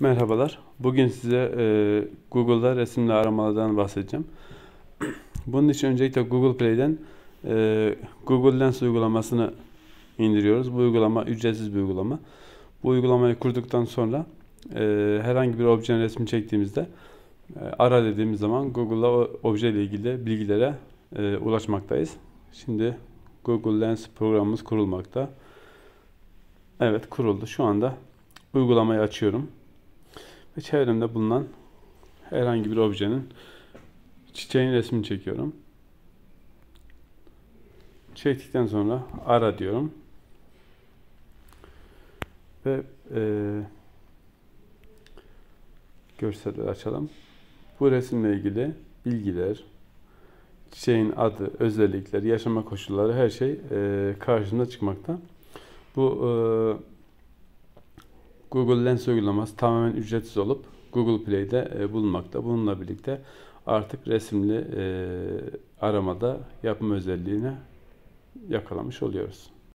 Merhabalar. Bugün size e, Google'da resimli aramalardan bahsedeceğim. Bunun için öncelikle Google Play'den e, Google Lens uygulamasını indiriyoruz. Bu uygulama ücretsiz bir uygulama. Bu uygulamayı kurduktan sonra e, herhangi bir objenin resmi çektiğimizde e, ara dediğimiz zaman Google'la o obje ile ilgili bilgilere e, ulaşmaktayız. Şimdi Google Lens programımız kurulmakta. Evet kuruldu. Şu anda uygulamayı açıyorum ve çevremde bulunan herhangi bir objenin çiçeğin resmini çekiyorum. Çektikten sonra ara diyorum. Ve e, görselleri açalım. Bu resimle ilgili bilgiler, çiçeğin adı, özellikleri, yaşama koşulları her şey e, karşımda çıkmakta. Bu e, Google Lens uygulaması tamamen ücretsiz olup Google Play'de e, bulunmakta. Bununla birlikte artık resimli e, aramada yapma özelliğini yakalamış oluyoruz.